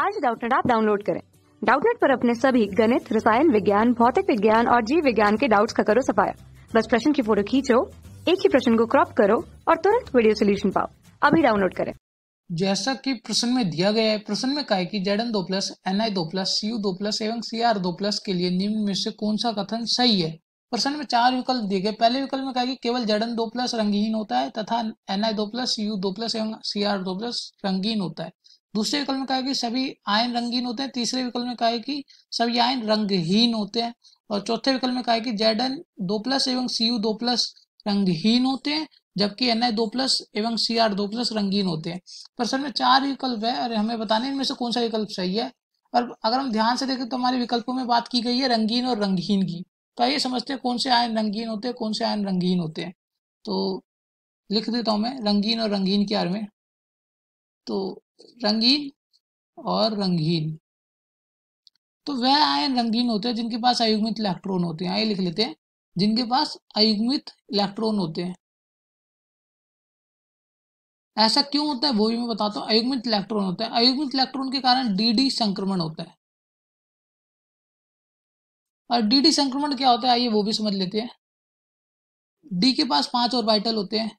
आज डाउटनेट आप डाउनलोड करें डाउटनेट पर अपने सभी गणित रसायन विज्ञान भौतिक विज्ञान और जीव विज्ञान के डाउट्स का करो सफाया बस प्रश्न की फोटो खींचो एक ही प्रश्न को क्रॉप करो और तुरंत वीडियो सोल्यूशन पाओ अभी डाउनलोड करें जैसा कि प्रश्न में दिया गया है प्रश्न में कहा है कि जेड एन दो प्लस एन आई दो प्लस सी यू दो प्लस एवं सी आर दो प्लस के लिए निम्न में से कौन सा कथन सही है प्रश्न में चार विकल्प दिए गए पहले विकल्प में कहा कि केवल जडन दो प्लस रंगहीन होता है तथा एन आई दो प्लस यू दो प्लस एवं सी आर दो प्लस रंगीन होता है दूसरे विकल्प में कहा कि सभी आयन रंगीन होते हैं तीसरे विकल्प में कहा कि सभी आयन रंगहीन होते हैं और चौथे विकल्प में कहा कि जेड एन दो प्लस एवं सी यू दो प्लस रंगहीन होते हैं जबकि एन आई दो प्लस एवं सी आर दो प्लस रंगीन होते हैं प्रश्न में चार विकल्प है और हमें बताने इनमें से कौन सा विकल्प सही है और अगर हम ध्यान से देखें तो हमारे विकल्पों में बात की गई है रंगीन और रंगहीन की तो आइए समझते हैं कौन से आयन रंगीन होते हैं कौन से आयन रंगीन होते हैं तो लिख देता हूँ मैं रंगीन और रंगीन के आर में तो रंगीन और रंगीन तो वह आयन रंगीन होते हैं जिनके पास अयुग्मित इलेक्ट्रॉन होते हैं आइए लिख लेते हैं जिनके पास अयुग्मित इलेक्ट्रॉन होते हैं ऐसा क्यों होता है वो भी मैं बताता हूँ अयुग्मित इलेक्ट्रॉन होता है अयुग्मित इलेक्ट्रॉन के कारण डीडी संक्रमण होता है और डी डी संक्रमण क्या होता है आइए वो भी समझ लेते हैं डी के पास पांच और वाइटल होते हैं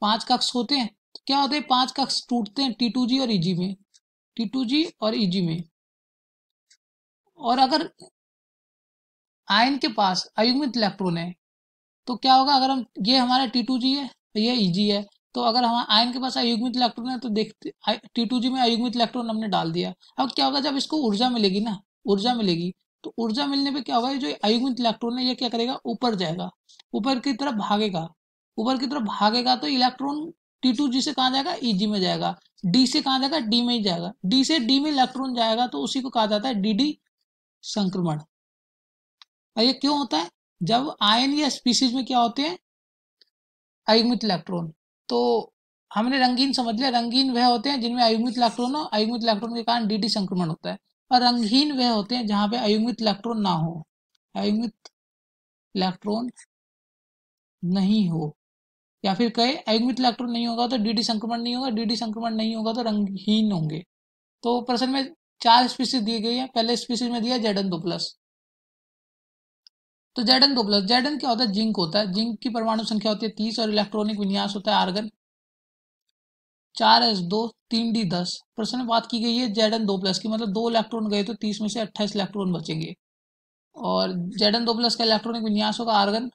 पांच कक्ष होते हैं तो क्या होते हैं पांच कक्ष टूटते हैं टी टू जी और ईजी e में टी टू जी और ईजी e में और अगर आयन के पास अयुग्मित इलेक्ट्रॉन है तो क्या होगा अगर हम ये हमारा टी टू जी है तो ये ईजी e है तो अगर हम आयन के पास अयुग्मित इलेक्ट्रॉन है तो देखते टी टू जी में अयुग्मित इलेक्ट्रॉन हमने डाल दिया अब क्या होगा जब इसको ऊर्जा मिलेगी ना ऊर्जा मिलेगी तो ऊर्जा मिलने पे क्या होगा ये जो अयुगमित इलेक्ट्रॉन है ये क्या करेगा ऊपर जाएगा ऊपर की तरफ भागेगा ऊपर की तरफ भागेगा तो इलेक्ट्रॉन टी टू जी से कहा जाएगा ई e जी में जाएगा डी से कहा जाएगा डी में ही जाएगा डी से डी में इलेक्ट्रॉन जाएगा तो उसी को कहा जाता है डी डी संक्रमण और ये क्यों होता है जब आयन या स्पीसीज में क्या होते हैं आयुग्मित इलेक्ट्रॉन तो हमने रंगीन समझ लिया रंगीन वह होते हैं जिनमें आयुग्मित इलेक्ट्रॉन हो आयुग्मित इलेक्ट्रॉन के कारण डीडी संक्रमण होता है और रंगहीन वे होते हैं जहां पे अयुग्मित इलेक्ट्रॉन ना हो अयुग्मित इलेक्ट्रॉन नहीं हो या फिर कहे अयुग्मित इलेक्ट्रॉन नहीं होगा तो डीडी संक्रमण नहीं होगा डीडी संक्रमण नहीं होगा तो रंगहीन होंगे तो प्रश्न में चार स्पीसीज दी गई है पहले स्पीसीज में दिया जेडन दो प्लस तो जेडन दो प्लस जेडन क्या होता है जिंक होता है जिंक की परमाणु संख्या होती है तीस और इलेक्ट्रॉनिक विन्यास होता है आर्गन चार एस दो तीन डी दस प्रश्न में बात की गई है जेड एन दो प्लस की मतलब दो इलेक्ट्रॉन गए तो तीस में से अट्ठाईस इलेक्ट्रॉन बचेंगे और जेड एन दो प्लस का इलेक्ट्रॉनिक विन्यास होगा आर्गन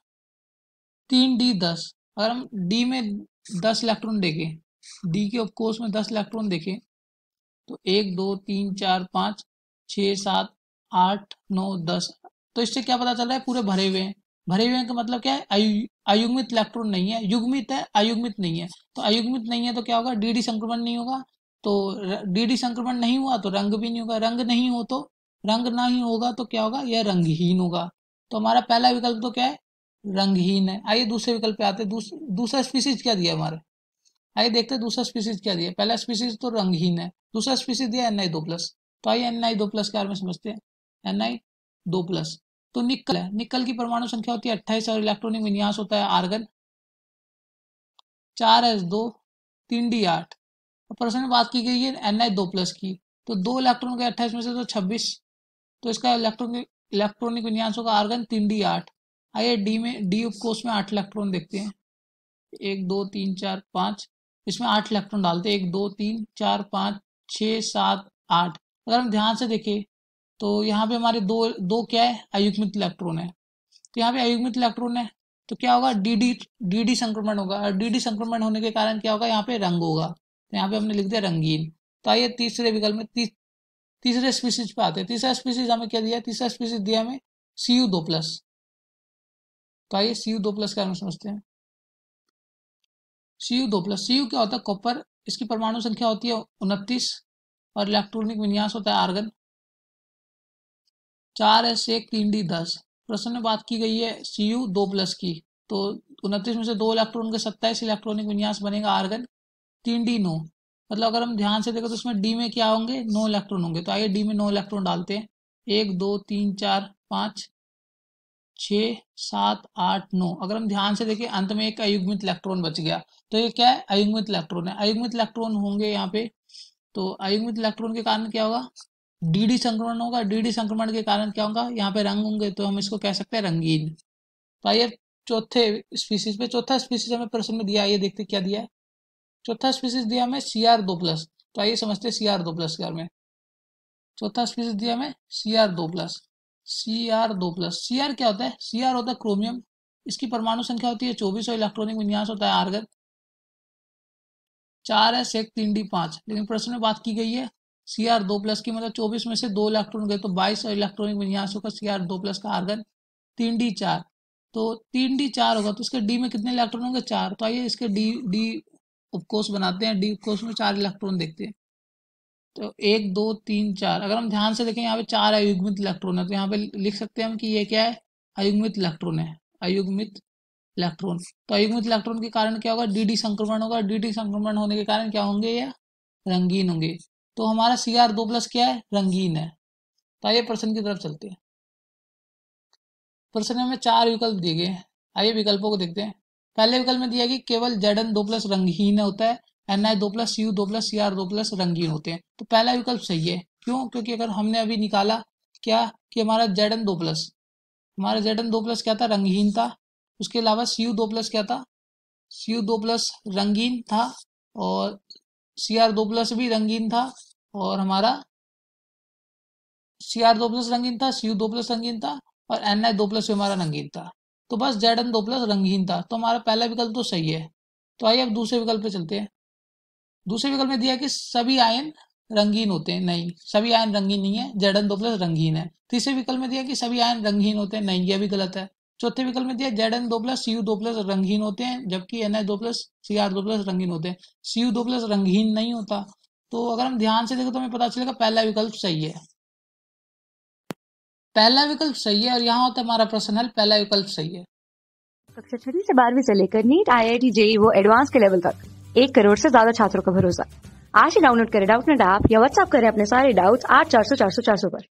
तीन डी दस अगर हम डी में दस इलेक्ट्रॉन देखें डी के उपकोष में दस इलेक्ट्रॉन देखें तो एक दो तीन चार पाँच छ सात आठ नौ दस तो इससे क्या पता चल रहा है पूरे भरे हुए हैं भरे हुए हैं का मतलब क्या है अयुग्मित इलेक्ट्रॉन नहीं है युग्मित है अयुग्मित नहीं है तो अयुग्मित नहीं है तो क्या होगा डीडी संक्रमण नहीं होगा तो डीडी संक्रमण नहीं हुआ तो रंग भी नहीं होगा रंग नहीं हो तो रंग ना ही होगा तो क्या होगा यह रंगहीन होगा तो हमारा पहला विकल्प तो क्या है रंगहीन है आइए दूसरे विकल्प पे आते दूस, दूसरा स्पीसीज क्या दिया हमारे आइए देखते हैं दूसरा स्पीसीज क्या दिया पहला स्पीसीज तो रंगहीन है दूसरा स्पीसीज दिया एन आई दो प्लस तो आइए एन आई दो प्लस के बारे में समझते हैं एन आई दो प्लस तो निकल है निकल की परमाणु संख्या होती है अट्ठाईस और इलेक्ट्रॉनिक विन्यास होता है आर्गन चार एस दो तीन डी आठ और प्रश्न में बात की गई है एन आई दो प्लस की तो दो इलेक्ट्रॉन के अट्ठाईस में से तो छब्बीस तो इसका इलेक्ट्रॉनिक इलेक्ट्रॉनिक विन्यास होगा आर्गन तीन डी आठ आइए डी में डी उपकोष में आठ इलेक्ट्रॉन देखते हैं एक दो तीन चार पाँच इसमें आठ इलेक्ट्रॉन डालते हैं एक दो तीन चार पाँच छः सात आठ अगर हम ध्यान से देखें तो यहाँ पे हमारे दो दो क्या है अयुग्मित इलेक्ट्रॉन है तो यहाँ पे अयुग्मित इलेक्ट्रॉन है तो क्या होगा डीडी डीडी संक्रमण होगा और डीडी संक्रमण होने के कारण क्या होगा यहाँ पे रंग होगा तो यहाँ पे हमने लिख दिया रंगीन तो आइए तीसरे विकल्प में ती, तीसरे स्पीसीज पे आते हैं तीसरा स्पीसीज हमें क्या दिया तीसरा स्पीसीज दिया हमें सी यू दो प्लस तो आइए सी यू दो प्लस के समझते हैं सी यू दो प्लस सी यू क्या होता है कॉपर इसकी परमाणु संख्या होती है उनतीस और इलेक्ट्रॉनिक विन्यास होता है आर्गन चार एस एक तीन डी दस प्रश्न में बात की गई है सी यू दो प्लस की तो उनतीस में से दो इलेक्ट्रॉन के सत्ताईस इलेक्ट्रॉनिक विन्यास बनेगा आर्गन तीन डी नौ मतलब अगर हम ध्यान से देखें तो इसमें डी में क्या होंगे नौ इलेक्ट्रॉन होंगे तो आइए डी में नौ इलेक्ट्रॉन डालते हैं एक दो तीन चार पाँच छः सात आठ नौ अगर हम ध्यान से देखें अंत में एक अयुग्मित इलेक्ट्रॉन बच गया तो ये क्या है अयुग्मित इलेक्ट्रॉन है अयुग्मित इलेक्ट्रॉन होंगे यहाँ पे तो अयुग्मित इलेक्ट्रॉन के कारण क्या होगा डीडी संक्रमण होगा डीडी संक्रमण के कारण क्या होगा यहाँ पे रंग होंगे तो हम इसको कह सकते हैं रंगीन तो आइए चौथे स्पीसीज पे चौथा स्पीसीज हमें प्रश्न में दिया आइए देखते क्या दिया है चौथा स्पीसीज दिया हमें सी आर दो प्लस तो आइए समझते हैं सी आर दो प्लस क्या में चौथा स्पीसीज दिया हमें सी आर दो प्लस सी आर दो प्लस सी आर क्या होता है सी आर होता है क्रोमियम इसकी परमाणु संख्या होती है चौबीस और इलेक्ट्रॉनिक विन्यास होता है आर्गन चार है सेक तीन डी पांच लेकिन प्रश्न में बात की गई है सी आर दो प्लस की मतलब चौबीस में से दो इलेक्ट्रॉन गए तो बाईस इलेक्ट्रॉनिक से होगा सी आर दो प्लस का आर्गन तीन डी चार तो तीन डी चार होगा तो इसके डी में कितने इलेक्ट्रॉन होंगे चार तो आइए इसके डी डी उपकोष बनाते हैं डी उपकोष में चार इलेक्ट्रॉन देखते हैं तो एक दो तीन चार अगर हम ध्यान से देखें यहाँ पे चार अयुग्मित इलेक्ट्रॉन है तो यहाँ पे लिख सकते हैं हम कि ये क्या है अयुग्मित इलेक्ट्रॉन है अयुग्मित इलेक्ट्रॉन तो अयुग्मित इलेक्ट्रॉन के कारण क्या होगा डी संक्रमण होगा डी संक्रमण होने के कारण क्या होंगे या रंगीन होंगे तो हमारा सी आर दो प्लस क्या है रंगीन है तो आइए प्रश्न की तरफ चलते हैं प्रश्न में चार विकल्प दिए गए आइए विकल्पों को देखते हैं पहले विकल्प में दिया कि केवल जेड एन दो प्लस रंगहीन होता है एन आई दो प्लस यू दो प्लस सी आर दो प्लस रंगीन होते हैं तो पहला विकल्प सही है क्यों क्योंकि अगर हमने अभी निकाला क्या कि हमारा जेड एन दो प्लस हमारा जेड एन दो प्लस क्या था रंगहीन था उसके अलावा सी यू दो प्लस क्या था सी यू दो प्लस रंगीन था और सी आर दो प्लस भी रंगीन था और हमारा सी आर दो प्लस रंगीन था सी यू दो प्लस रंगीन था और एन आई दो प्लस हमारा रंगीन था तो बस जेड एन दो प्लस रंगीन था तो हमारा पहला विकल्प तो सही है तो आइए अब दूसरे विकल्प पे चलते हैं दूसरे विकल्प में दिया कि सभी आयन रंगीन होते हैं नहीं सभी आयन रंगीन नहीं है जेड एन दो प्लस रंगीन है तीसरे विकल्प में दिया कि सभी आयन रंगीन होते हैं नहीं यह भी गलत है चौथे विकल्प में दिया जेड एन दो प्लस सी यू दो प्लस रंगीन होते हैं जबकि एन आई दो प्लस सी आर दो प्लस रंगीन होते हैं सी यू दो प्लस रंगीन नहीं होता तो अगर हम ध्यान से देखें तो हमें पता चलेगा पहला विकल्प सही है पहला विकल्प सही है और यहाँ होता है हमारा प्रश्न हल पहला विकल्प सही है कक्षा छठी से बारहवीं से लेकर NEET IIT JEE वो एडवांस के लेवल तक एक करोड़ से ज्यादा छात्रों का भरोसा आज ही डाउनलोड करें डाउट नेट ऐप या व्हाट्सअप करें अपने सारे डाउट्स आठ चार सौ चार सौ चार सौ पर